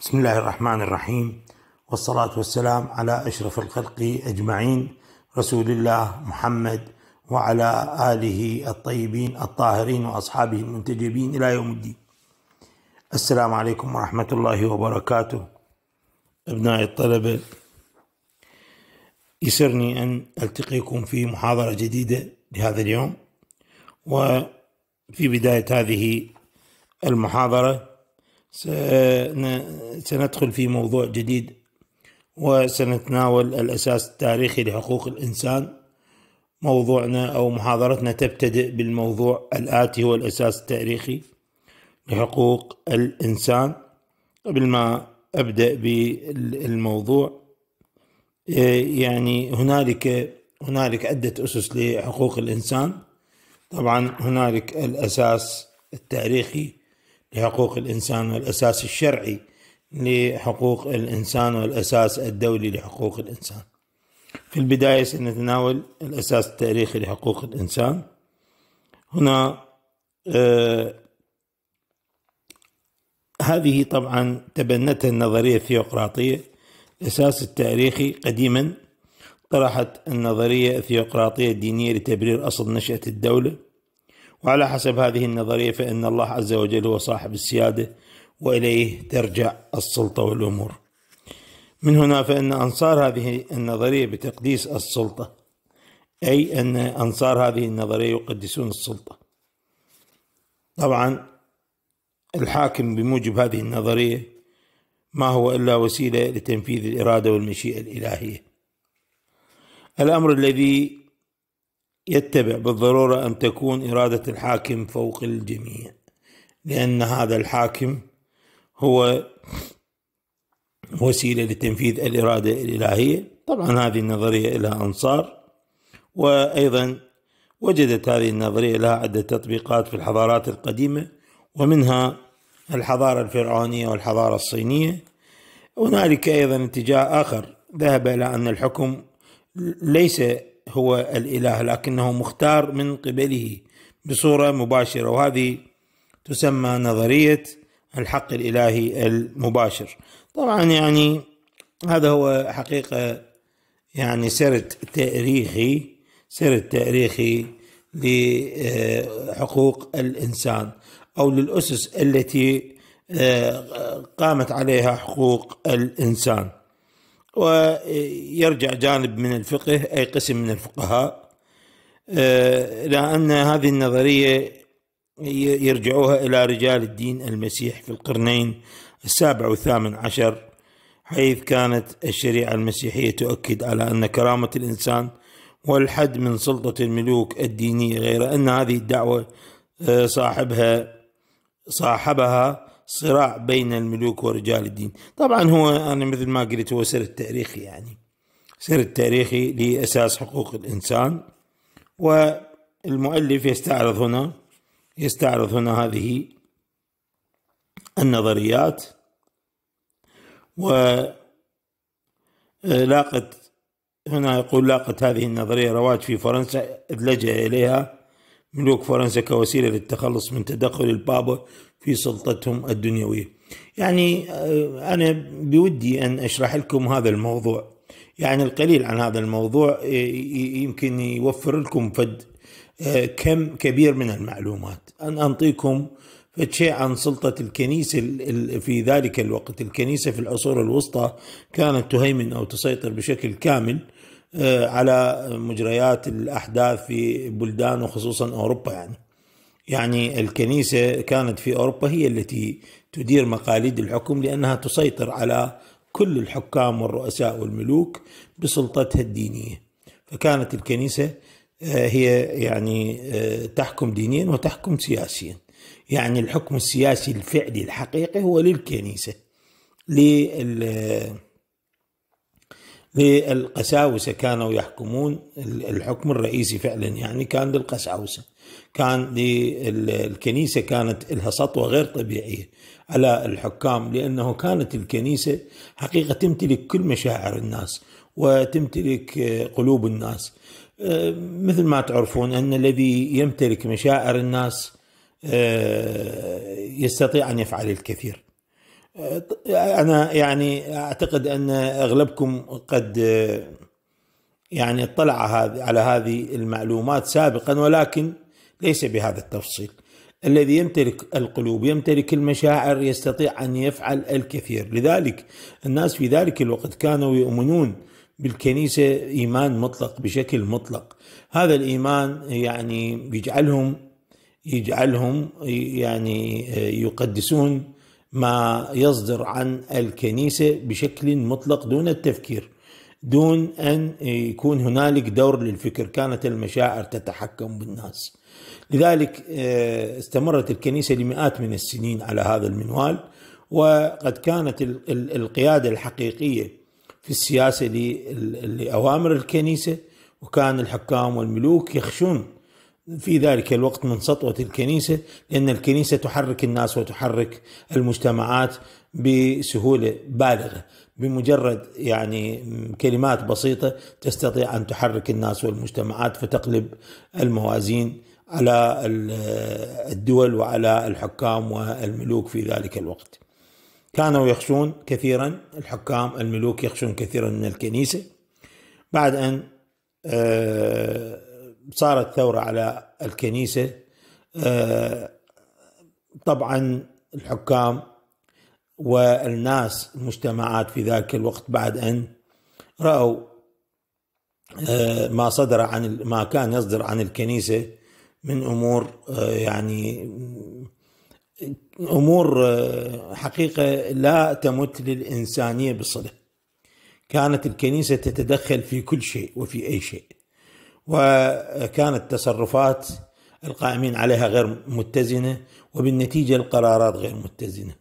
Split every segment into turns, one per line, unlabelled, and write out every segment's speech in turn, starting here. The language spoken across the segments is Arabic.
بسم الله الرحمن الرحيم والصلاة والسلام على أشرف الخلق أجمعين رسول الله محمد وعلى آله الطيبين الطاهرين وأصحابه المنتجبين إلى يوم الدين السلام عليكم ورحمة الله وبركاته أبنائي الطلبة يسرني أن ألتقيكم في محاضرة جديدة لهذا اليوم وفي بداية هذه المحاضرة سندخل في موضوع جديد وسنتناول الأساس التاريخي لحقوق الإنسان موضوعنا أو محاضرتنا تبتدئ بالموضوع الآتي هو الأساس التاريخي لحقوق الإنسان قبل ما أبدأ بالموضوع يعني هنالك هنالك عدة أسس لحقوق الإنسان طبعا هنالك الأساس التاريخي لحقوق الإنسان والأساس الشرعي لحقوق الإنسان والأساس الدولي لحقوق الإنسان في البداية سنتناول الأساس التاريخي لحقوق الإنسان هنا آه هذه طبعا تبنتها النظرية الثيوقراطية الأساس التاريخي قديما طرحت النظرية الثيوقراطية الدينية لتبرير أصل نشأة الدولة وعلى حسب هذه النظرية فإن الله عز وجل هو صاحب السيادة وإليه ترجع السلطة والأمور من هنا فإن أنصار هذه النظرية بتقديس السلطة أي أن أنصار هذه النظرية يقدسون السلطة طبعا الحاكم بموجب هذه النظرية ما هو إلا وسيلة لتنفيذ الإرادة والمشيئة الإلهية الأمر الذي يتبع بالضروره ان تكون اراده الحاكم فوق الجميع لان هذا الحاكم هو وسيله لتنفيذ الاراده الالهيه طبعا هذه النظريه لها انصار وايضا وجدت هذه النظريه لها عده تطبيقات في الحضارات القديمه ومنها الحضاره الفرعونيه والحضاره الصينيه هنالك ايضا اتجاه اخر ذهب الى ان الحكم ليس هو الاله لكنه مختار من قبله بصوره مباشره وهذه تسمى نظريه الحق الالهي المباشر. طبعا يعني هذا هو حقيقه يعني سرد تاريخي سرد تاريخي لحقوق الانسان او للاسس التي آه، قامت عليها حقوق الانسان. ويرجع جانب من الفقه أي قسم من الفقهاء آه، لأن هذه النظرية يرجعوها إلى رجال الدين المسيح في القرنين السابع والثامن عشر حيث كانت الشريعة المسيحية تؤكد على أن كرامة الإنسان والحد من سلطة الملوك الدينية غير أن هذه الدعوة آه، صاحبها صاحبها صراع بين الملوك ورجال الدين طبعا هو أنا مثل ما قلت هو سر التاريخي يعني سر التاريخي لأساس حقوق الإنسان والمؤلف يستعرض هنا يستعرض هنا هذه النظريات ولاقت هنا يقول لاقت هذه النظرية رواج في فرنسا إذ لجأ إليها ملوك فرنسا كوسيلة للتخلص من تدخل البابا في سلطتهم الدنيوية يعني آه، أنا بودي أن أشرح لكم هذا الموضوع يعني القليل عن هذا الموضوع آه، يمكن يوفر لكم فد آه، كم كبير من المعلومات أن أنطيكم فد شيء عن سلطة الكنيسة في ذلك الوقت الكنيسة في العصور الوسطى كانت تهيمن أو تسيطر بشكل كامل آه، على مجريات الأحداث في بلدان وخصوصا أوروبا يعني يعني الكنيسة كانت في أوروبا هي التي تدير مقاليد الحكم لأنها تسيطر على كل الحكام والرؤساء والملوك بسلطتها الدينية فكانت الكنيسة آه، هي يعني آه، تحكم دينيا وتحكم سياسيا يعني الحكم السياسي الفعلي الحقيقي هو للكنيسة للكنيسة للقساوسة كانوا يحكمون الحكم الرئيسي فعلا يعني كان للقساوسة كان للكنيسه كانت لها سطوة غير طبيعية على الحكام لأنه كانت الكنيسة حقيقة تمتلك كل مشاعر الناس وتمتلك آه، قلوب الناس آه، مثل ما تعرفون أن الذي يمتلك مشاعر الناس آه، يستطيع أن يفعل الكثير انا يعني اعتقد ان اغلبكم قد يعني اطلع على هذه المعلومات سابقا ولكن ليس بهذا التفصيل الذي يمتلك القلوب يمتلك المشاعر يستطيع ان يفعل الكثير لذلك الناس في ذلك الوقت كانوا يؤمنون بالكنيسه ايمان مطلق بشكل مطلق هذا الايمان يعني يجعلهم يجعلهم يعني يقدسون ما يصدر عن الكنيسة بشكل مطلق دون التفكير دون أن يكون هنالك دور للفكر كانت المشاعر تتحكم بالناس لذلك آه، استمرت الكنيسة لمئات من السنين على هذا المنوال وقد كانت القيادة الحقيقية في السياسة لأوامر الكنيسة وكان الحكام والملوك يخشون في ذلك الوقت من سطوة الكنيسة لأن الكنيسة تحرك الناس وتحرك المجتمعات بسهولة بالغة بمجرد يعني كلمات بسيطة تستطيع أن تحرك الناس والمجتمعات فتقلب الموازين على الدول وعلى الحكام والملوك في ذلك الوقت كانوا يخشون كثيرا الحكام الملوك يخشون كثيرا من الكنيسة بعد أن آه، صارت ثورة على الكنيسة آه، طبعا الحكام والناس المجتمعات في ذاك الوقت بعد أن رأوا آه، ما صدر عن ما كان يصدر عن الكنيسة من أمور آه، يعني أمور حقيقة لا تمت للإنسانية بصلة كانت الكنيسة تتدخل في كل شيء وفي أي شيء وكانت تصرفات القائمين عليها غير متزنه وبالنتيجه القرارات غير متزنه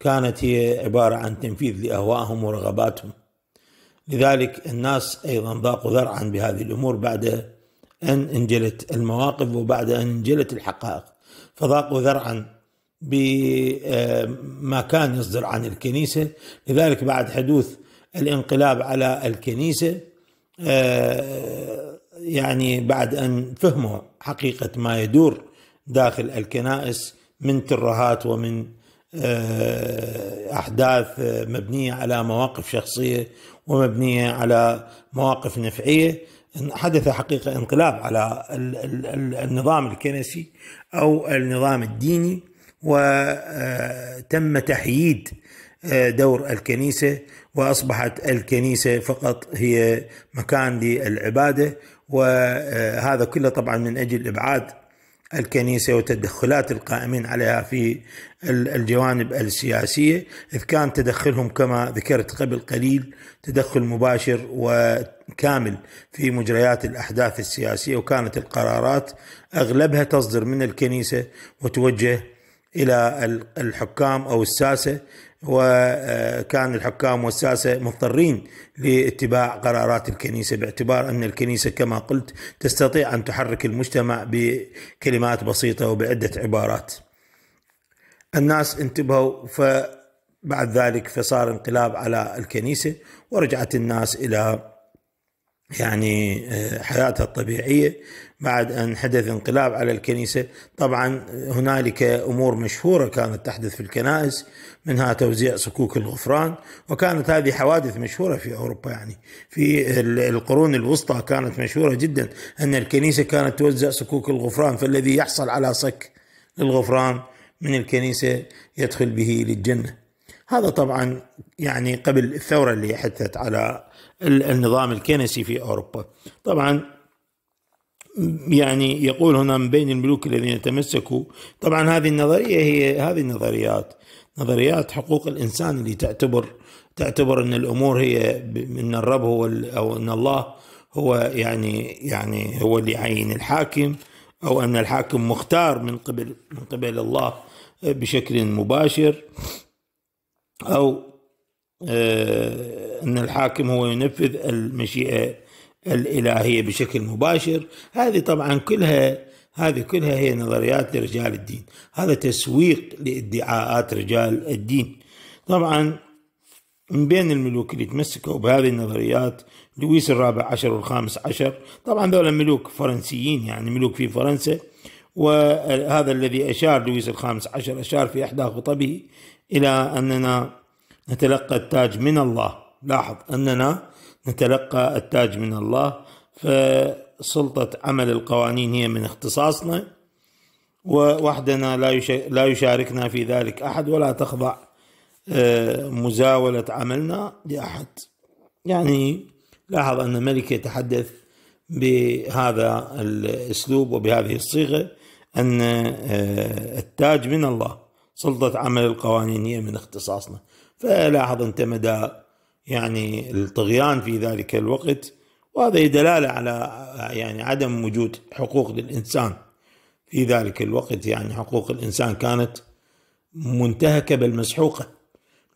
كانت هي عباره عن تنفيذ لاهوائهم ورغباتهم لذلك الناس ايضا ضاقوا ذرعا بهذه الامور بعد ان انجلت المواقف وبعد ان انجلت الحقائق فضاقوا ذرعا بما كان يصدر عن الكنيسة لذلك بعد حدوث الانقلاب على الكنيسة يعني بعد أن فهموا حقيقة ما يدور داخل الكنائس من ترهات ومن آه، أحداث آه، مبنية على مواقف شخصية ومبنية على مواقف نفعية حدث حقيقة انقلاب على النظام الكنسي أو النظام الديني وتم آه، تحييد دور الكنيسة وأصبحت الكنيسة فقط هي مكان للعبادة وهذا كله طبعا من اجل ابعاد الكنيسة وتدخلات القائمين عليها في الجوانب السياسية إذ كان تدخلهم كما ذكرت قبل قليل تدخل مباشر وكامل في مجريات الأحداث السياسية وكانت القرارات أغلبها تصدر من الكنيسة وتوجه الى الحكام او الساسه وكان آه، الحكام والساسه مضطرين لاتباع قرارات الكنيسه باعتبار ان الكنيسه كما قلت تستطيع ان تحرك المجتمع بكلمات بسيطه وبعده عبارات. الناس انتبهوا فبعد ذلك فصار انقلاب على الكنيسه ورجعت الناس الى يعني آه، حياتها الطبيعيه بعد ان حدث انقلاب على الكنيسه، طبعا هنالك امور مشهوره كانت تحدث في الكنائس منها توزيع صكوك الغفران، وكانت هذه حوادث مشهوره في اوروبا يعني في القرون الوسطى كانت مشهوره جدا ان الكنيسه كانت توزع صكوك الغفران، فالذي يحصل على صك للغفران من الكنيسه يدخل به للجنه. هذا طبعا يعني قبل الثوره اللي حدثت على النظام الكنسي في اوروبا. طبعا يعني يقول هنا من بين الملوك الذين تمسكوا طبعا هذه النظريه هي هذه النظريات نظريات حقوق الانسان اللي تعتبر تعتبر ان الامور هي ان الرب هو او ان الله هو يعني يعني هو اللي يعين الحاكم او ان الحاكم مختار من قبل من قبل الله بشكل مباشر او آه، أن الحاكم هو ينفذ المشيئة الإلهية بشكل مباشر هذه طبعا كلها هذه كلها هي نظريات لرجال الدين هذا تسويق لادعاءات رجال الدين طبعا من بين الملوك اللي تمسكوا بهذه النظريات لويس الرابع عشر والخامس عشر طبعا ذولا ملوك فرنسيين يعني ملوك في فرنسا وهذا الذي أشار لويس الخامس عشر أشار في إحدى خطبه إلى أننا نتلقى التاج من الله لاحظ أننا نتلقى التاج من الله فسلطة عمل القوانين هي من اختصاصنا ووحدنا لا لا يشاركنا في ذلك أحد ولا تخضع آه، مزاولة عملنا لأحد يعني لاحظ أن ملك يتحدث بهذا الأسلوب وبهذه الصيغة أن آه، التاج من الله سلطة عمل القوانين هي من اختصاصنا فلاحظ أنت مدى يعني الطغيان في ذلك الوقت وهذا دلالة على يعني عدم وجود حقوق للإنسان في ذلك الوقت يعني حقوق الإنسان كانت منتهكة بل مسحوقة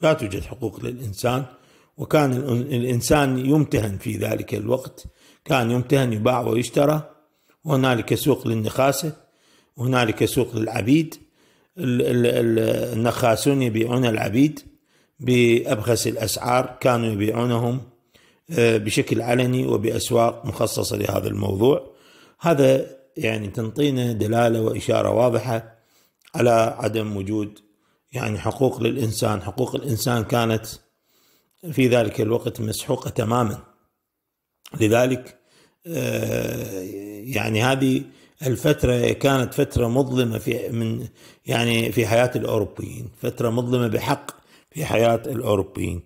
لا توجد حقوق للإنسان وكان الإنسان يمتهن في ذلك الوقت كان يمتهن يباع ويشترى وهنالك سوق للنخاسة وهنالك سوق للعبيد النخاسون يبيعون العبيد بأبخس الأسعار كانوا يبيعونهم آه، بشكل علني وبأسواق مخصصة لهذا الموضوع هذا يعني تنطينا دلالة وإشارة واضحة على عدم وجود يعني حقوق للإنسان حقوق الإنسان كانت في ذلك الوقت مسحوقة تماما لذلك آه، يعني هذه الفترة كانت فترة مظلمة في من يعني في حياة الأوروبيين فترة مظلمة بحق في حياة الأوروبيين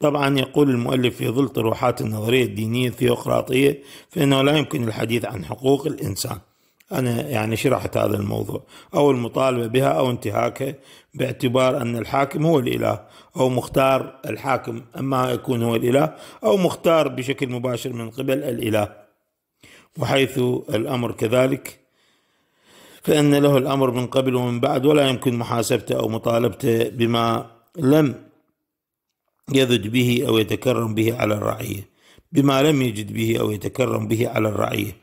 طبعا يقول المؤلف في ظل طروحات النظرية الدينية الثيوقراطية فإنه لا يمكن الحديث عن حقوق الإنسان أنا يعني شرحت هذا الموضوع أو المطالبة بها أو انتهاكها باعتبار أن الحاكم هو الإله أو مختار الحاكم أما يكون هو الإله أو مختار بشكل مباشر من قبل الإله وحيث الأمر كذلك فإن له الأمر من قبل ومن بعد ولا يمكن محاسبته أو مطالبته بما لم يذد به أو يتكرم به على الرعية بما لم يجد به أو يتكرم به على الرعية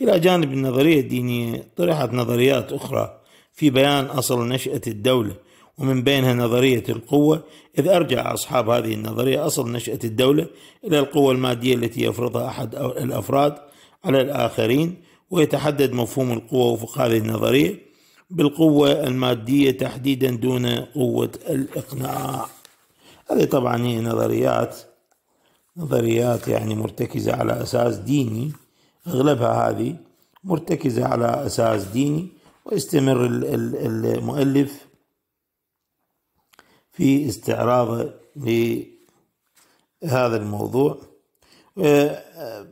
إلى جانب النظرية الدينية طرحت نظريات أخرى في بيان أصل نشأة الدولة ومن بينها نظرية القوة إذ أرجع أصحاب هذه النظرية أصل نشأة الدولة إلى القوة المادية التي يفرضها أحد الأفراد على الآخرين ويتحدد مفهوم القوة وفق هذه النظرية بالقوة المادية تحديدا دون قوة الإقناع هذه طبعا هي نظريات نظريات يعني مرتكزة على أساس ديني أغلبها هذه مرتكزة على أساس ديني ويستمر المؤلف في استعراضه لهذا الموضوع آه،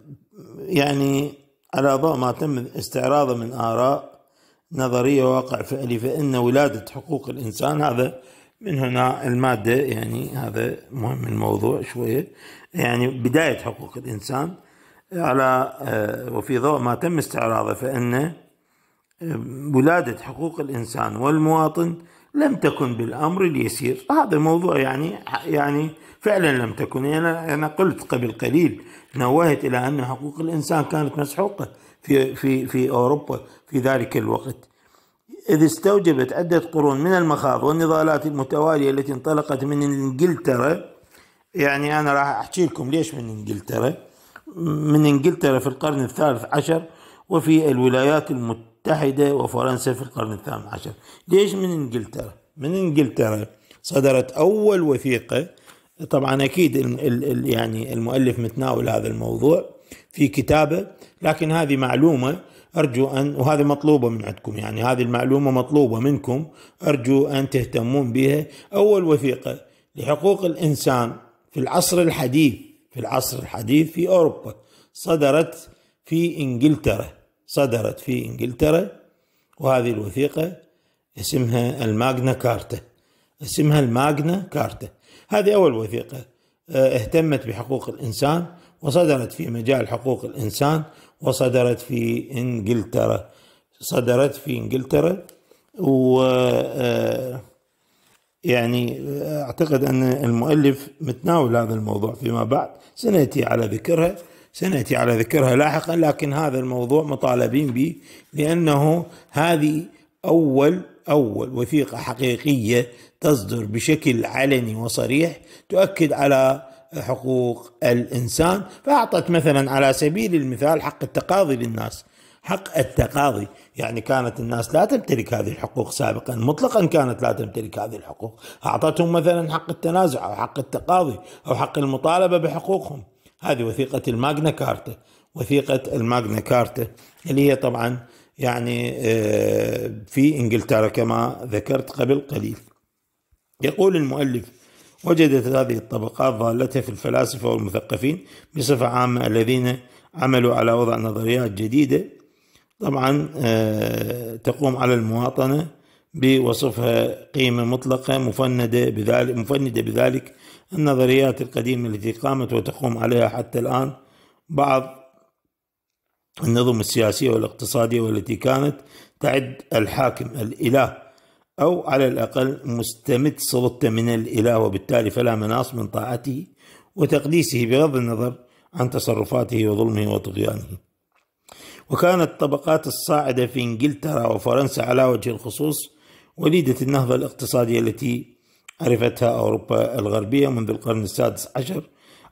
يعني على ضوء ما تم استعراضه من آراء نظرية واقع فعلي فإن ولادة حقوق الإنسان هذا من هنا المادة يعني هذا مهم الموضوع شوية يعني بداية حقوق الإنسان على آه، وفي ضوء ما تم استعراضه فإن آه، ولادة حقوق الإنسان والمواطن لم تكن بالامر اليسير هذا موضوع يعني يعني فعلا لم تكن يعني انا قلت قبل قليل نوهت الى ان حقوق الانسان كانت مسحوقه في في في اوروبا في ذلك الوقت اذ استوجبت عده قرون من المخاض والنضالات المتواليه التي انطلقت من انجلترا يعني انا راح احكي لكم ليش من انجلترا من انجلترا في القرن الثالث عشر وفي الولايات المتحده المتحدة وفرنسا في القرن الثامن عشر ليش من إنجلترا؟ من إنجلترا صدرت أول وثيقة طبعا أكيد يعني المؤلف متناول هذا الموضوع في كتابه لكن هذه معلومة أرجو أن وهذه مطلوبة من عندكم يعني هذه المعلومة مطلوبة منكم أرجو أن تهتمون بها أول وثيقة لحقوق الإنسان في العصر الحديث في العصر الحديث في أوروبا صدرت في إنجلترا صدرت في إنجلترا وهذه الوثيقة اسمها الماجنا كارتا اسمها الماجنا كارتا هذه أول وثيقة آه، اهتمت بحقوق الإنسان وصدرت في مجال حقوق الإنسان وصدرت في إنجلترا صدرت في إنجلترا و آه، يعني آه، أعتقد أن المؤلف متناول هذا الموضوع فيما بعد سنأتي على ذكرها سنأتي على ذكرها لاحقا لكن هذا الموضوع مطالبين به لأنه هذه أول أول وثيقة حقيقية تصدر بشكل علني وصريح تؤكد على حقوق الإنسان فأعطت مثلا على سبيل المثال حق التقاضي للناس حق التقاضي يعني كانت الناس لا تمتلك هذه الحقوق سابقا مطلقا كانت لا تمتلك هذه الحقوق أعطتهم مثلا حق التنازع أو حق التقاضي أو حق المطالبة بحقوقهم هذه وثيقة الماجنا كارتا وثيقة الماجنا كارتا اللي هي طبعا يعني آه، في إنجلترا كما ذكرت قبل قليل يقول المؤلف وجدت هذه الطبقات ضالتها في الفلاسفة والمثقفين بصفة عامة الذين عملوا على وضع نظريات جديدة طبعا آه، تقوم على المواطنة بوصفها قيمة مطلقة مفندة بذلك مفندة بذلك النظريات القديمة التي قامت وتقوم عليها حتى الآن بعض النظم السياسية والاقتصادية والتي كانت تعد الحاكم الإله أو على الأقل مستمد سلطته من الإله وبالتالي فلا مناص من طاعته وتقديسه بغض النظر عن تصرفاته وظلمه وطغيانه وكانت الطبقات الصاعدة في إنجلترا وفرنسا على وجه الخصوص وليدة النهضة الاقتصادية التي عرفتها أوروبا الغربية منذ القرن السادس عشر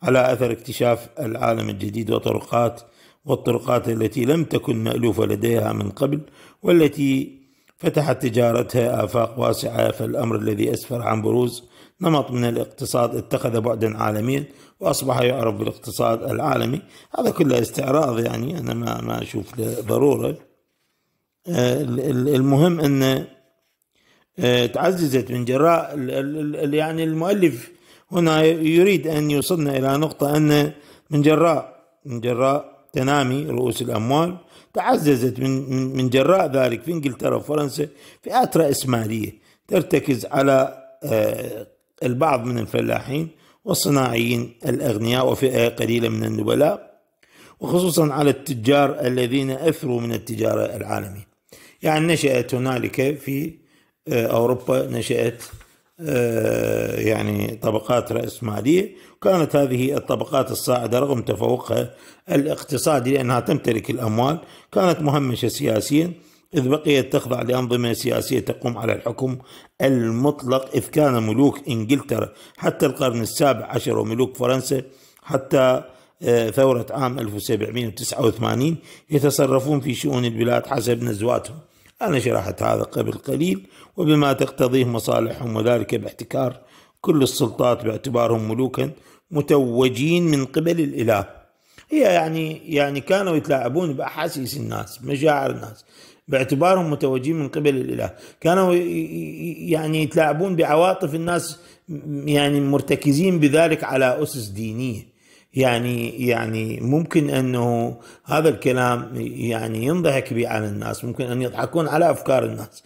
على أثر اكتشاف العالم الجديد وطرقات والطرقات التي لم تكن مألوفة لديها من قبل والتي فتحت تجارتها آفاق واسعة فالأمر الذي أسفر عن بروز نمط من الاقتصاد اتخذ بعدا عالميا وأصبح يعرف بالاقتصاد العالمي هذا كله استعراض يعني أنا ما ما أشوف ضرورة آه، المهم أن آه، تعززت من جراء يعني المؤلف هنا يريد أن يوصلنا إلى نقطة أن من جراء من جراء تنامي رؤوس الأموال تعززت من من جراء ذلك في إنجلترا وفرنسا فئات رأسمالية ترتكز على آه، البعض من الفلاحين والصناعيين الأغنياء وفئة قليلة من النبلاء وخصوصا على التجار الذين أثروا من التجارة العالمية يعني نشأت هنالك في آه، أوروبا نشأت آه، يعني طبقات رأسمالية وكانت هذه الطبقات الصاعدة رغم تفوقها الاقتصادي لأنها تمتلك الأموال كانت مهمشة سياسيا إذ بقيت تخضع لأنظمة سياسية تقوم على الحكم المطلق إذ كان ملوك إنجلترا حتى القرن السابع عشر وملوك فرنسا حتى آه، ثورة عام 1789 يتصرفون في شؤون البلاد حسب نزواتهم أنا شرحت هذا قبل قليل وبما تقتضيه مصالحهم وذلك باحتكار كل السلطات باعتبارهم ملوكا متوجين من قبل الإله هي يعني يعني كانوا يتلاعبون بأحاسيس الناس مشاعر الناس باعتبارهم متوجين من قبل الإله كانوا يعني يتلاعبون بعواطف الناس يعني مرتكزين بذلك على أسس دينية يعني يعني ممكن انه هذا الكلام يعني ينضحك به على الناس ممكن ان يضحكون على افكار الناس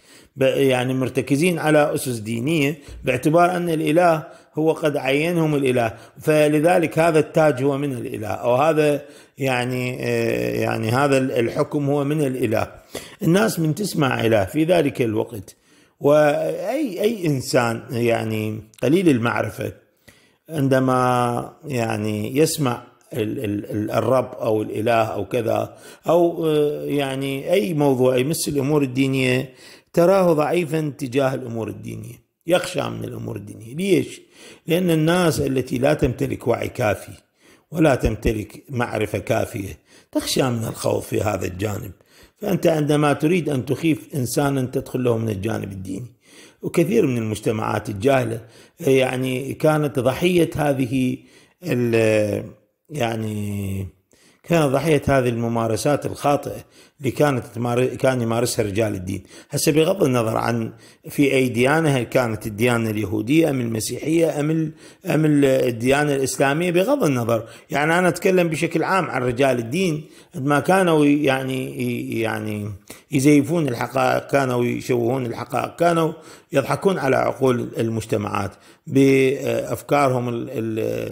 يعني مرتكزين على اسس دينيه باعتبار ان الاله هو قد عينهم الاله فلذلك هذا التاج هو من الاله او هذا يعني آه، يعني هذا الحكم هو من الاله الناس من تسمع اله في ذلك الوقت واي اي انسان يعني قليل المعرفه عندما يعني يسمع الرب او الاله او كذا او آه، يعني اي موضوع يمس الامور الدينيه تراه ضعيفا تجاه الامور الدينيه يخشى من الامور الدينيه ليش لان الناس التي لا تمتلك وعي كافي ولا تمتلك معرفه كافيه تخشى من الخوف في هذا الجانب فانت عندما تريد ان تخيف انسانا تدخل له من الجانب الديني وكثير من المجتمعات الجاهله يعني كانت ضحيه هذه يعني كان ضحية هذه الممارسات الخاطئة اللي كانت كان يمارسها رجال الدين هسه بغض النظر عن في أي ديانة هل كانت الديانة اليهودية أم المسيحية أم, ال... أم الديانة الإسلامية بغض النظر يعني أنا أتكلم بشكل عام عن رجال الدين ما كانوا يعني يعني يزيفون الحقائق كانوا يشوهون الحقائق كانوا يضحكون على عقول المجتمعات بأفكارهم ال ال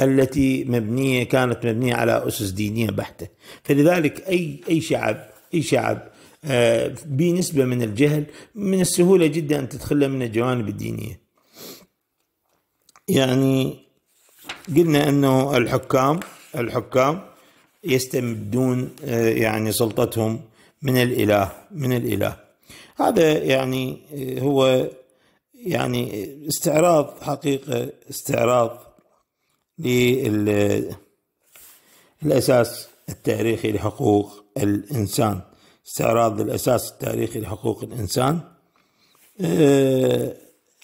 التي مبنيه كانت مبنيه على اسس دينيه بحته فلذلك اي اي شعب اي شعب آه، بنسبه من الجهل من السهوله جدا ان تدخله من الجوانب الدينيه يعني قلنا انه الحكام الحكام يستمدون آه، يعني سلطتهم من الاله من الاله هذا يعني آه، هو يعني استعراض حقيقه استعراض للأساس التاريخي لحقوق الإنسان استعراض الأساس التاريخي لحقوق الإنسان آه،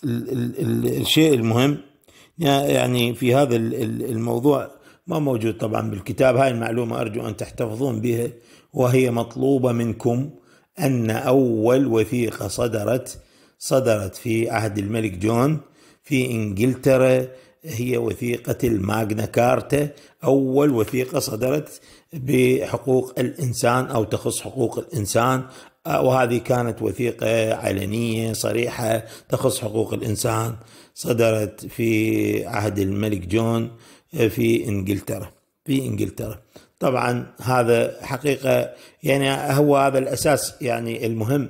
الشيء المهم يعني في هذا الموضوع ما موجود طبعا بالكتاب هاي المعلومة أرجو أن تحتفظون بها وهي مطلوبة منكم أن أول وثيقة صدرت صدرت في عهد الملك جون في إنجلترا هي وثيقة الماجنا كارتا أول وثيقة صدرت بحقوق الإنسان أو تخص حقوق الإنسان وهذه كانت وثيقة علنية صريحة تخص حقوق الإنسان صدرت في عهد الملك جون في إنجلترا في إنجلترا طبعا هذا حقيقة يعني هو هذا الأساس يعني المهم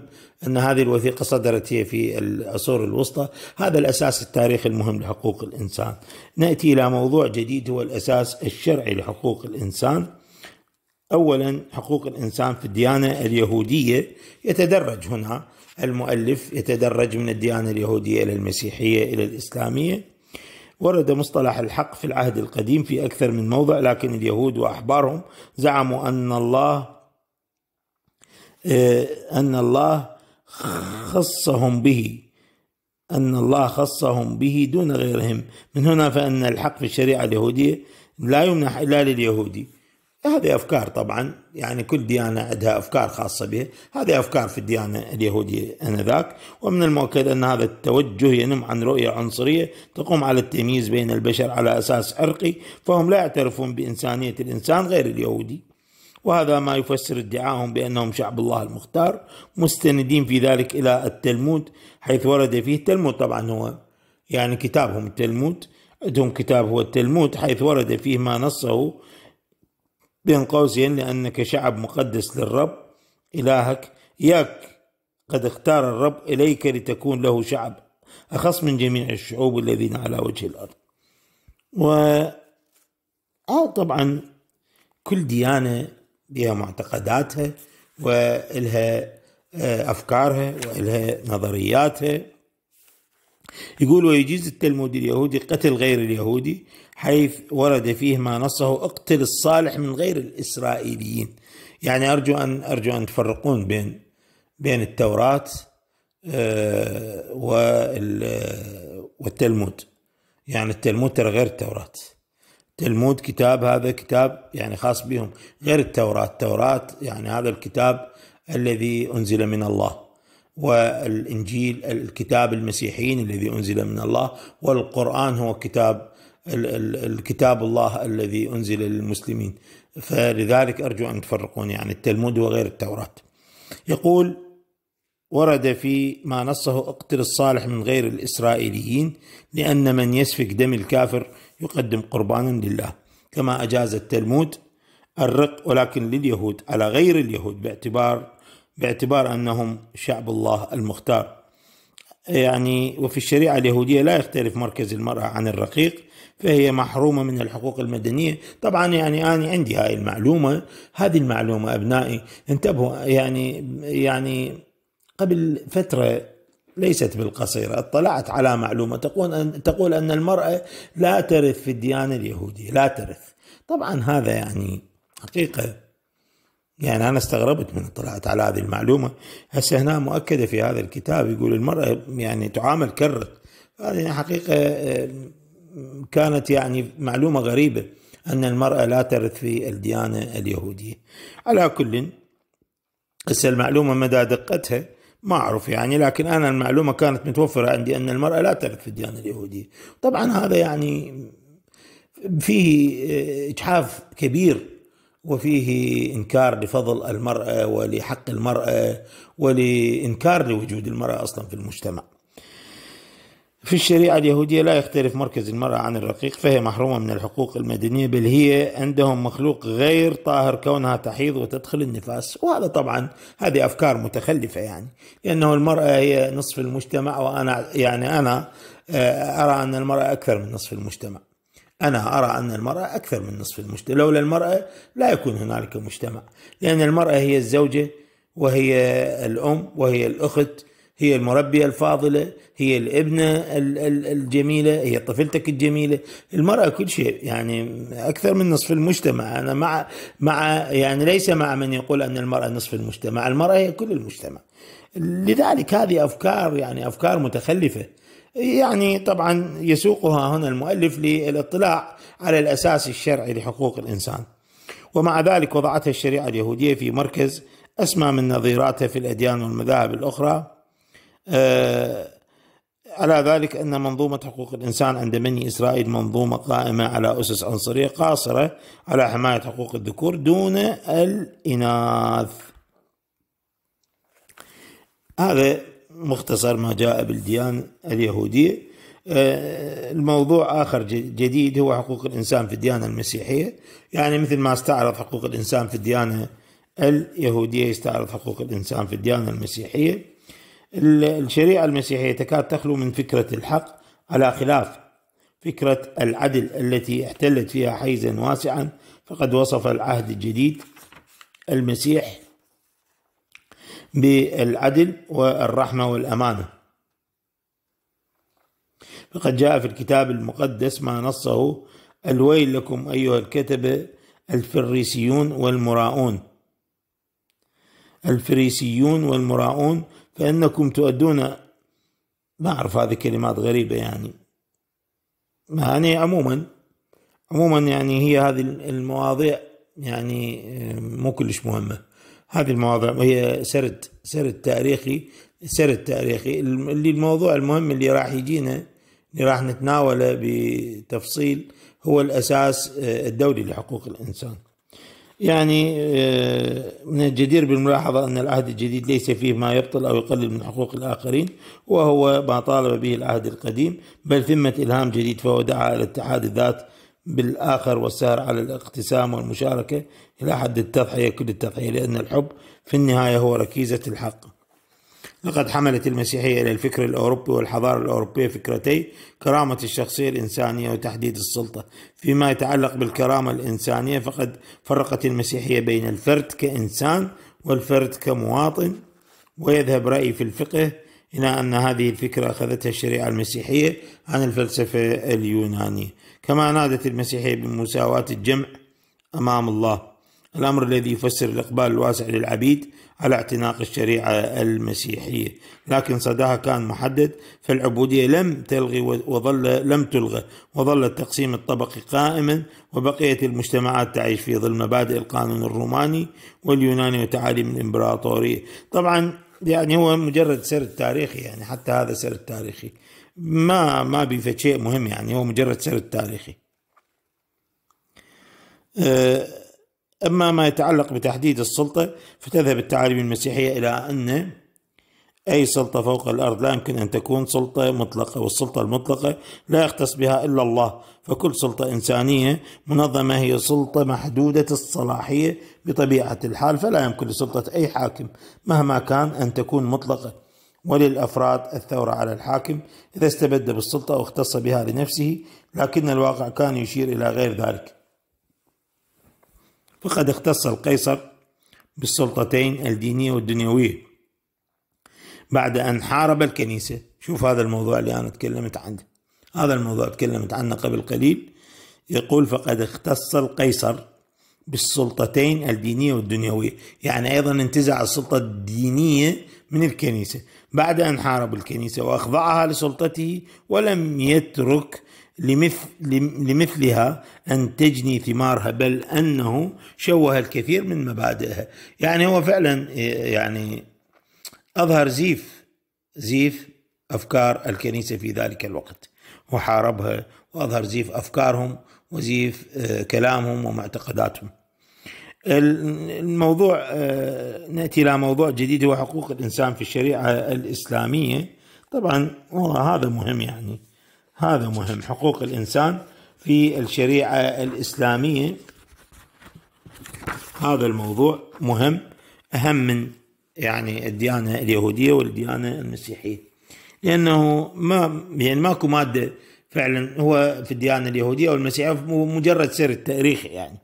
أن هذه الوثيقة صدرت هي في العصور الوسطى هذا الأساس التاريخي المهم لحقوق الإنسان نأتي إلى موضوع جديد هو الأساس الشرعي لحقوق الإنسان أولا حقوق الإنسان في الديانة اليهودية يتدرج هنا المؤلف يتدرج من الديانة اليهودية إلى المسيحية إلى الإسلامية ورد مصطلح الحق في العهد القديم في أكثر من موضع لكن اليهود وأحبارهم زعموا أن الله آه، أن الله خصهم به أن الله خصهم به دون غيرهم من هنا فإن الحق في الشريعة اليهودية لا يمنح إلا لليهودي هذه أفكار طبعا يعني كل ديانة عندها أفكار خاصة بها هذه أفكار في الديانة اليهودية أنذاك ومن المؤكد أن هذا التوجه ينم عن رؤية عنصرية تقوم على التمييز بين البشر على أساس عرقي فهم لا يعترفون بإنسانية الإنسان غير اليهودي وهذا ما يفسر ادعائهم بأنهم شعب الله المختار مستندين في ذلك إلى التلمود حيث ورد فيه التلمود طبعا هو يعني كتابهم التلمود عندهم كتاب هو التلمود حيث ورد فيه ما نصه بين قوسين لأنك شعب مقدس للرب إلهك إياك قد اختار الرب إليك لتكون له شعب أخص من جميع الشعوب الذين على وجه الأرض و آه طبعا كل ديانة بها معتقداتها وإلها آه، أفكارها وإلها نظرياتها يقول ويجيز التلمود اليهودي قتل غير اليهودي حيث ورد فيه ما نصه اقتل الصالح من غير الإسرائيليين يعني أرجو أن أرجو أن تفرقون بين بين التوراة آه، آه، والتلمود يعني التلمود ترى غير التوراة تلمود كتاب هذا كتاب يعني خاص بهم غير التوراة التوراة يعني هذا الكتاب الذي أنزل من الله والإنجيل الكتاب المسيحيين الذي أنزل من الله والقرآن هو كتاب الكتاب الله الذي أنزل للمسلمين فلذلك أرجو أن تفرقون يعني التلمود وغير التوراة يقول ورد في ما نصه اقتل الصالح من غير الإسرائيليين لأن من يسفك دم الكافر يقدم قربانا لله كما أجاز التلمود الرق ولكن لليهود على غير اليهود باعتبار باعتبار أنهم شعب الله المختار يعني وفي الشريعة اليهودية لا يختلف مركز المرأة عن الرقيق فهي محرومة من الحقوق المدنية طبعا يعني أنا عندي هاي المعلومة هذه المعلومة أبنائي انتبهوا يعني يعني قبل فترة ليست بالقصيرة اطلعت على معلومة تقول أن, تقول أن المرأة لا ترث في الديانة اليهودية لا ترث طبعا هذا يعني حقيقة يعني أنا استغربت من اطلعت على هذه المعلومة هسه هنا مؤكدة في هذا الكتاب يقول المرأة يعني تعامل كرت هذه حقيقة آه، كانت يعني معلومة غريبة أن المرأة لا ترث في الديانة اليهودية على كل هسه المعلومة مدى دقتها ما أعرف يعني لكن أنا المعلومة كانت متوفرة عندي أن المرأة لا ترث في الديانة اليهودية طبعا هذا يعني فيه آه، إجحاف كبير وفيه إنكار لفضل المرأة ولحق المرأة ولإنكار لوجود المرأة أصلا في المجتمع في الشريعة اليهودية لا يختلف مركز المرأة عن الرقيق فهي محرومة من الحقوق المدنية بل هي عندهم مخلوق غير طاهر كونها تحيض وتدخل النفاس وهذا طبعا هذه أفكار متخلفة يعني لأنه المرأة هي نصف المجتمع وأنا يعني أنا آه، أرى أن المرأة أكثر من نصف المجتمع أنا أرى أن المرأة أكثر من نصف المجتمع لولا المرأة لا يكون هنالك مجتمع لأن المرأة هي الزوجة وهي الأم وهي الأخت هي المربية الفاضلة هي الابنة الجميلة هي طفلتك الجميلة المرأة كل شيء يعني أكثر من نصف المجتمع أنا مع مع يعني ليس مع من يقول أن المرأة نصف المجتمع المرأة هي كل المجتمع لذلك هذه أفكار يعني أفكار متخلفة يعني طبعا يسوقها هنا المؤلف للاطلاع على الأساس الشرعي لحقوق الإنسان ومع ذلك وضعتها الشريعة اليهودية في مركز أسمى من نظيراتها في الأديان والمذاهب الأخرى آه، على ذلك أن منظومة حقوق الإنسان عند بني إسرائيل منظومة قائمة على أسس عنصرية قاصرة على حماية حقوق الذكور دون الإناث هذا مختصر ما جاء بالديان اليهودية آه، الموضوع آخر جديد هو حقوق الإنسان في الديانة المسيحية يعني مثل ما استعرض حقوق الإنسان في الديانة اليهودية يستعرض حقوق الإنسان في الديانة المسيحية الشريعة المسيحية تكاد تخلو من فكرة الحق على خلاف فكرة العدل التي احتلت فيها حيزا واسعا فقد وصف العهد الجديد المسيح بالعدل والرحمة والأمانة فقد جاء في الكتاب المقدس ما نصه الويل لكم أيها الكتبة الفريسيون والمراؤون الفريسيون والمراؤون فإنكم تؤدون ما أعرف هذه كلمات غريبة يعني يعني عموما عموما يعني هي هذه المواضيع يعني مو كلش مهمة هذه المواضيع هي سرد سرد تاريخي سرد تاريخي اللي الموضوع المهم اللي راح يجينا اللي راح نتناوله بتفصيل هو الأساس آه، الدولي لحقوق الإنسان يعني آه، من الجدير بالملاحظة أن العهد الجديد ليس فيه ما يبطل أو يقلل من حقوق الآخرين وهو ما طالب به العهد القديم بل ثمة إلهام جديد فهو دعا إلى اتحاد الذات بالآخر والسهر على الاقتسام والمشاركة إلى حد التضحية كل التضحية لأن الحب في النهاية هو ركيزة الحق لقد حملت المسيحية إلى الفكر الأوروبي والحضارة الأوروبية فكرتي كرامة الشخصية الإنسانية وتحديد السلطة فيما يتعلق بالكرامة الإنسانية فقد فرقت المسيحية بين الفرد كإنسان والفرد كمواطن ويذهب رأيي في الفقه إلى أن هذه الفكرة أخذتها الشريعة المسيحية عن الفلسفة اليونانية كما نادت المسيحية بمساواة الجمع أمام الله الأمر الذي يفسر الإقبال الواسع للعبيد على اعتناق الشريعة المسيحية لكن صداها كان محدد فالعبودية لم تلغي وظل لم تلغى وظل التقسيم الطبقي قائما وبقيت المجتمعات تعيش في ظل مبادئ القانون الروماني واليوناني وتعاليم الإمبراطورية طبعا يعني هو مجرد سرد تاريخي يعني حتى هذا سرد تاريخي ما ما شيء مهم يعني هو مجرد سرد تاريخي أه أما ما يتعلق بتحديد السلطة فتذهب التعاليم المسيحية إلى أن أي سلطة فوق الأرض لا يمكن أن تكون سلطة مطلقة والسلطة المطلقة لا يختص بها إلا الله فكل سلطة إنسانية منظمة هي سلطة محدودة الصلاحية بطبيعة الحال فلا يمكن لسلطة أي حاكم مهما كان أن تكون مطلقة وللأفراد الثورة على الحاكم إذا استبد بالسلطة واختص بها لنفسه لكن الواقع كان يشير إلى غير ذلك فقد اختص القيصر بالسلطتين الدينية والدنيوية بعد أن حارب الكنيسة شوف هذا الموضوع اللي أنا تكلمت عنه هذا الموضوع تكلمت عنه قبل قليل يقول فقد اختص القيصر بالسلطتين الدينية والدنيوية يعني أيضا انتزع السلطة الدينية من الكنيسة بعد أن حارب الكنيسة وأخضعها لسلطته ولم يترك لمثل لمثلها أن تجني ثمارها بل أنه شوه الكثير من مبادئها يعني هو فعلا يعني أظهر زيف زيف أفكار الكنيسة في ذلك الوقت وحاربها وأظهر زيف أفكارهم وزيف آه، كلامهم ومعتقداتهم الموضوع آه، نأتي إلى موضوع جديد هو حقوق الإنسان في الشريعة الإسلامية طبعا هذا مهم يعني هذا مهم حقوق الإنسان في الشريعة الإسلامية هذا الموضوع مهم أهم من يعني الديانة اليهودية والديانة المسيحية لأنه ما يعني ماكو مادة فعلا هو في الديانة اليهودية والمسيحية مجرد سر التاريخ يعني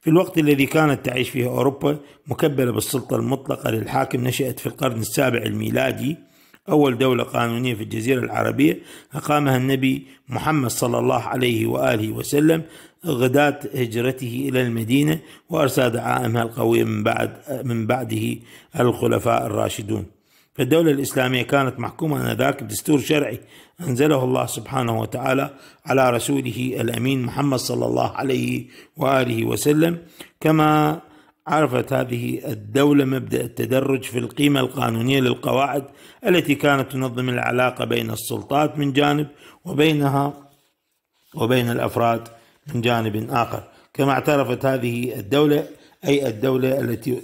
في الوقت الذي كانت تعيش فيه أوروبا مكبلة بالسلطة المطلقة للحاكم نشأت في القرن السابع الميلادي أول دولة قانونية في الجزيرة العربية أقامها النبي محمد صلى الله عليه وآله وسلم غداة هجرته إلى المدينة وأرسى دعائمها القوية من بعد من بعده الخلفاء الراشدون. فالدولة الإسلامية كانت محكومة آنذاك بدستور شرعي أنزله الله سبحانه وتعالى على رسوله الأمين محمد صلى الله عليه وآله وسلم كما عرفت هذه الدولة مبدأ التدرج في القيمة القانونية للقواعد التي كانت تنظم العلاقة بين السلطات من جانب وبينها وبين الأفراد من جانب آخر كما اعترفت هذه الدولة أي الدولة التي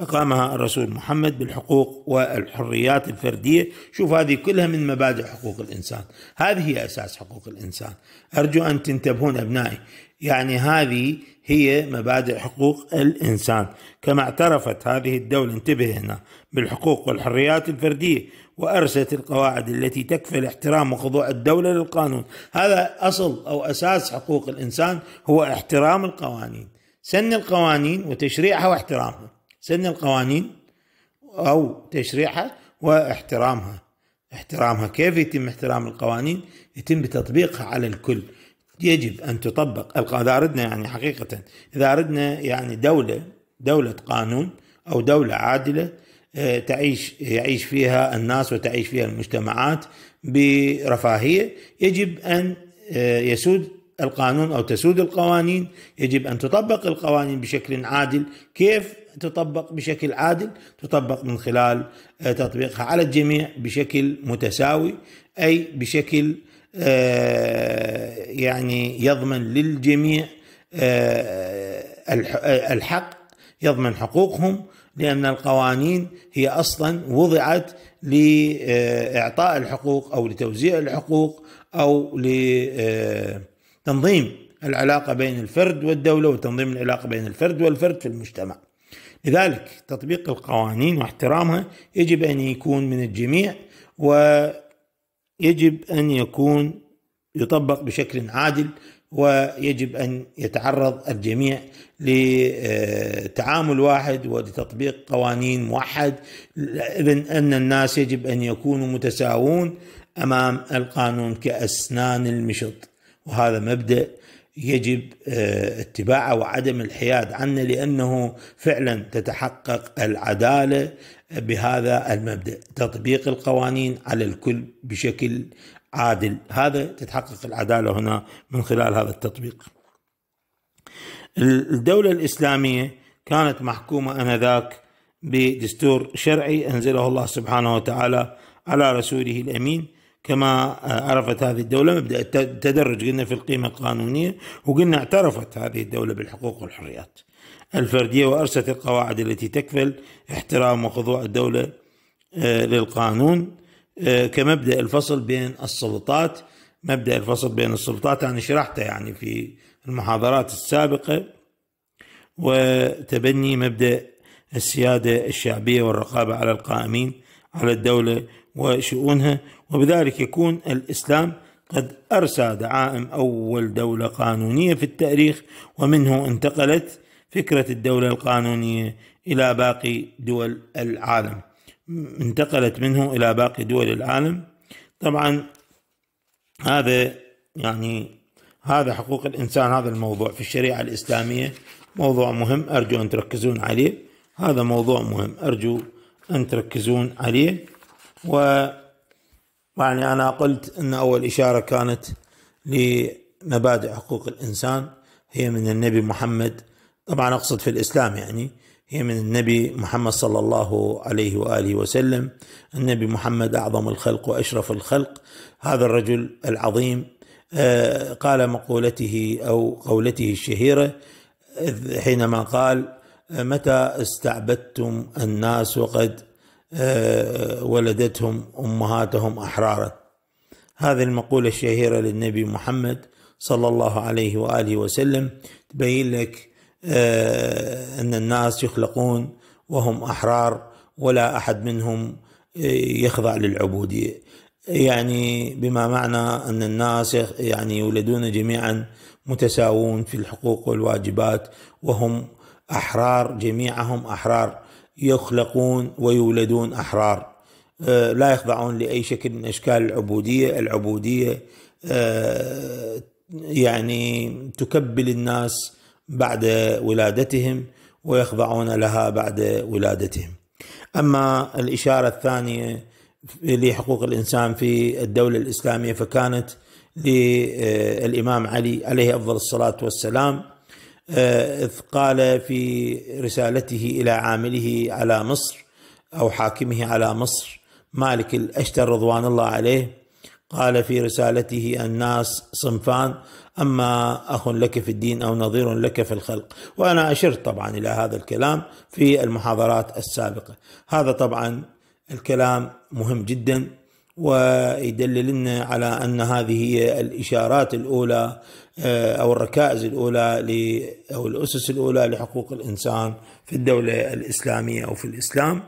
أقامها الرسول محمد بالحقوق والحريات الفردية شوف هذه كلها من مبادئ حقوق الإنسان هذه هي أساس حقوق الإنسان أرجو أن تنتبهون أبنائي يعني هذه هي مبادئ حقوق الإنسان كما اعترفت هذه الدولة انتبه هنا بالحقوق والحريات الفردية وأرست القواعد التي تكفل احترام وخضوع الدولة للقانون هذا أصل أو أساس حقوق الإنسان هو احترام القوانين سن القوانين وتشريعها واحترامها سن القوانين أو تشريعها واحترامها احترامها كيف يتم احترام القوانين يتم بتطبيقها على الكل يجب أن تطبق إذا أردنا يعني حقيقة إذا أردنا يعني دولة دولة قانون أو دولة عادلة آه، تعيش يعيش فيها الناس وتعيش فيها المجتمعات برفاهية يجب أن آه، يسود القانون او تسود القوانين يجب ان تطبق القوانين بشكل عادل كيف تطبق بشكل عادل تطبق من خلال آه، تطبيقها على الجميع بشكل متساوي اي بشكل آه، يعني يضمن للجميع آه، الحق يضمن حقوقهم لان القوانين هي اصلا وضعت لاعطاء الحقوق او لتوزيع الحقوق او لتنظيم العلاقه بين الفرد والدوله وتنظيم العلاقه بين الفرد والفرد في المجتمع. لذلك تطبيق القوانين واحترامها يجب ان يكون من الجميع ويجب ان يكون يطبق بشكل عادل ويجب ان يتعرض الجميع لتعامل واحد ولتطبيق قوانين موحد اذن ان الناس يجب ان يكونوا متساوون امام القانون كاسنان المشط وهذا مبدا يجب آه، اتباعه وعدم الحياد عنه لانه فعلا تتحقق العداله بهذا المبدا تطبيق القوانين على الكل بشكل عادل هذا تتحقق العداله هنا من خلال هذا التطبيق الدوله الاسلاميه كانت محكومه انذاك بدستور شرعي انزله الله سبحانه وتعالى على رسوله الامين كما عرفت هذه الدولة مبدأ التدرج قلنا في القيمة القانونية وقلنا اعترفت هذه الدولة بالحقوق والحريات الفردية وأرست القواعد التي تكفل احترام وخضوع الدولة آه، للقانون آه، كمبدأ الفصل بين السلطات مبدأ الفصل بين السلطات أنا شرحته يعني في المحاضرات السابقة وتبني مبدأ السيادة الشعبية والرقابة على القائمين على الدولة وشؤونها وبذلك يكون الإسلام قد أرسى دعائم أول دولة قانونية في التاريخ ومنه انتقلت فكرة الدولة القانونية إلى باقي دول العالم انتقلت منه إلى باقي دول العالم طبعا هذا يعني هذا حقوق الإنسان هذا الموضوع في الشريعة الإسلامية موضوع مهم أرجو أن تركزون عليه هذا موضوع مهم أرجو أن تركزون عليه و يعني أنا قلت أن أول إشارة كانت لمبادئ حقوق الإنسان هي من النبي محمد طبعا أقصد في الإسلام يعني هي من النبي محمد صلى الله عليه واله وسلم، النبي محمد اعظم الخلق واشرف الخلق، هذا الرجل العظيم آه، قال مقولته او قولته الشهيره حينما قال: متى استعبدتم الناس وقد آه، ولدتهم امهاتهم احرارا هذه المقوله الشهيره للنبي محمد صلى الله عليه واله وسلم تبين لك آه، ان الناس يخلقون وهم احرار ولا احد منهم آه، يخضع للعبوديه يعني بما معنى ان الناس يعني يولدون جميعا متساوون في الحقوق والواجبات وهم احرار جميعهم احرار يخلقون ويولدون احرار آه، لا يخضعون لاي شكل من اشكال العبوديه، العبوديه آه، يعني تكبل الناس بعد ولادتهم ويخضعون لها بعد ولادتهم. اما الاشاره الثانيه لحقوق الانسان في الدوله الاسلاميه فكانت للامام علي عليه افضل الصلاه والسلام آه، اذ قال في رسالته الى عامله على مصر او حاكمه على مصر مالك الاشتر رضوان الله عليه قال في رسالته الناس صنفان اما اخ لك في الدين او نظير لك في الخلق وانا اشرت طبعا الى هذا الكلام في المحاضرات السابقه هذا طبعا الكلام مهم جدا ويدللنا على ان هذه هي الاشارات الاولى آه، او الركائز الاولى او الاسس الاولى لحقوق الانسان في الدوله الاسلاميه او في الاسلام.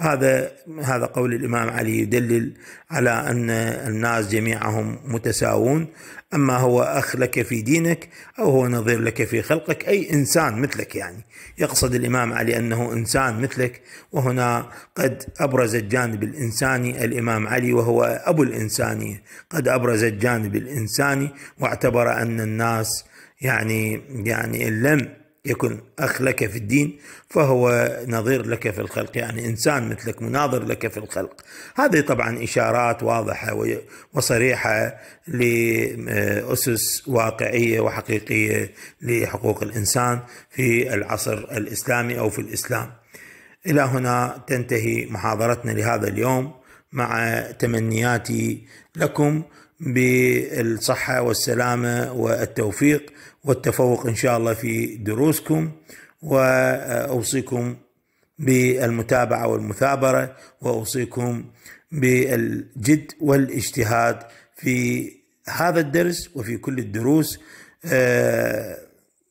هذا هذا قول الامام علي يدلل على ان الناس جميعهم متساوون اما هو اخ لك في دينك او هو نظير لك في خلقك اي انسان مثلك يعني يقصد الامام علي انه انسان مثلك وهنا قد ابرز الجانب الانساني الامام علي وهو ابو الانسانيه قد ابرز الجانب الانساني واعتبر ان الناس يعني يعني ان لم يكن أخ لك في الدين فهو نظير لك في الخلق يعني إنسان مثلك مناظر لك في الخلق هذه طبعا إشارات واضحة وصريحة لأسس واقعية وحقيقية لحقوق الإنسان في العصر الإسلامي أو في الإسلام إلى هنا تنتهي محاضرتنا لهذا اليوم مع تمنياتي لكم بالصحة والسلامة والتوفيق والتفوق إن شاء الله في دروسكم وأوصيكم بالمتابعة والمثابرة وأوصيكم بالجد والاجتهاد في هذا الدرس وفي كل الدروس آه،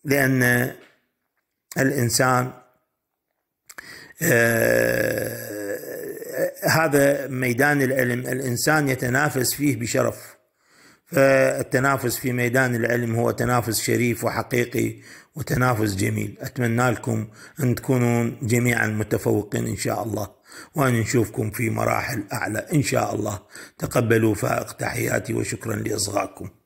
لأن الإنسان آه، هذا ميدان العلم الإنسان يتنافس فيه بشرف فالتنافس في ميدان العلم هو تنافس شريف وحقيقي وتنافس جميل أتمنى لكم أن تكونون جميعا متفوقين إن شاء الله وأن نشوفكم في مراحل أعلى إن شاء الله تقبلوا فائق تحياتي وشكرا لإصغائكم